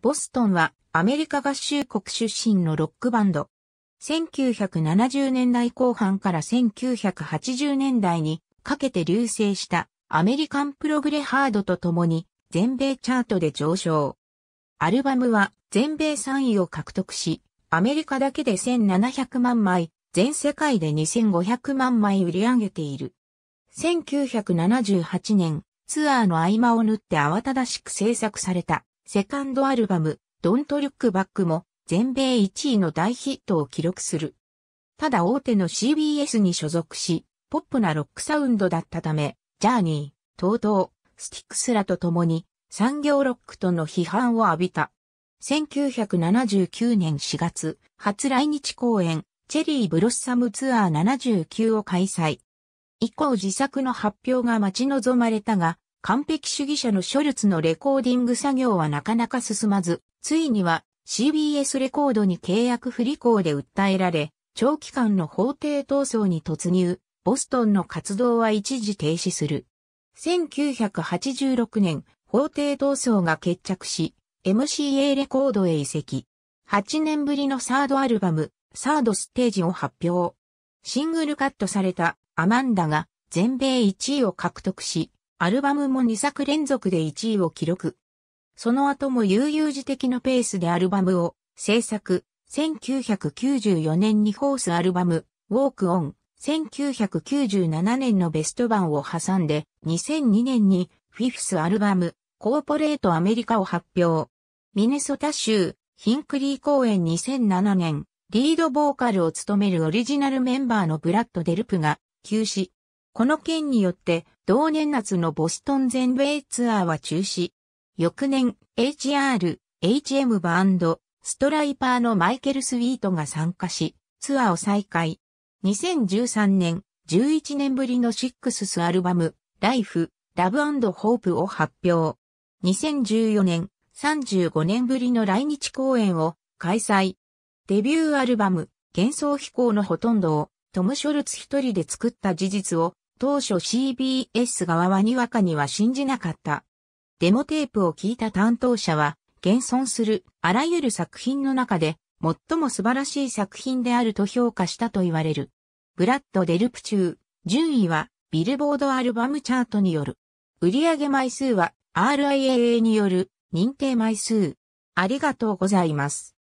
ボストンはアメリカ合衆国出身のロックバンド。1970年代後半から1980年代にかけて流星したアメリカンプログレハードと共に全米チャートで上昇。アルバムは全米3位を獲得し、アメリカだけで1700万枚、全世界で2500万枚売り上げている。1978年、ツアーの合間を縫って慌ただしく制作されたセカンドアルバム、Don't Look Back も全米1位の大ヒットを記録する。ただ大手の CBS に所属し、ポップなロックサウンドだったため、ジャーニー、トートー、スティックスらと共に産業ロックとの批判を浴びた。1979年4月、初来日公演、チェリーブロッサムツアー79を開催。以降自作の発表が待ち望まれたが、完璧主義者のショルツのレコーディング作業はなかなか進まず、ついには CBS レコードに契約不履行で訴えられ、長期間の法廷闘争に突入、ボストンの活動は一時停止する。1986年、法廷闘争が決着し、MCA レコードへ移籍。8年ぶりのサードアルバム、サードステージを発表。シングルカットされたアマンダが全米1位を獲得し、アルバムも2作連続で1位を記録。その後も悠々自適のペースでアルバムを制作。1994年にホースアルバム、ウォークオン、1997年のベスト版を挟んで、2002年にフィフスアルバム、コーポレートアメリカを発表。ミネソタ州、ヒンクリー公演2007年、リードボーカルを務めるオリジナルメンバーのブラッド・デルプが、休止、この件によって同年夏のボストン全米ツアーは中止。翌年 HR、HM バンド、ストライパーのマイケル・スウィートが参加し、ツアーを再開。2013年、11年ぶりのシックススアルバム、Life, Love Hope を発表。2014年、35年ぶりの来日公演を開催。デビューアルバム、幻想飛行のほとんどをトム・ショルツ一人で作った事実を、当初 CBS 側はにわかには信じなかった。デモテープを聞いた担当者は、現存するあらゆる作品の中で、最も素晴らしい作品であると評価したと言われる。ブラッド・デルプ中、順位はビルボードアルバムチャートによる。売上枚数は RIAA による認定枚数。ありがとうございます。